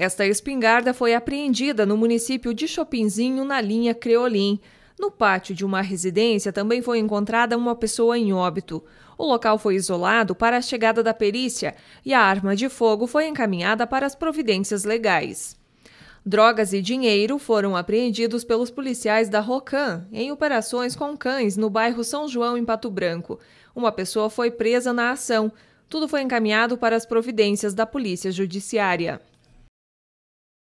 Esta espingarda foi apreendida no município de Chopinzinho, na linha Creolim. No pátio de uma residência também foi encontrada uma pessoa em óbito. O local foi isolado para a chegada da perícia e a arma de fogo foi encaminhada para as providências legais. Drogas e dinheiro foram apreendidos pelos policiais da Rocan em operações com cães no bairro São João, em Pato Branco. Uma pessoa foi presa na ação. Tudo foi encaminhado para as providências da Polícia Judiciária.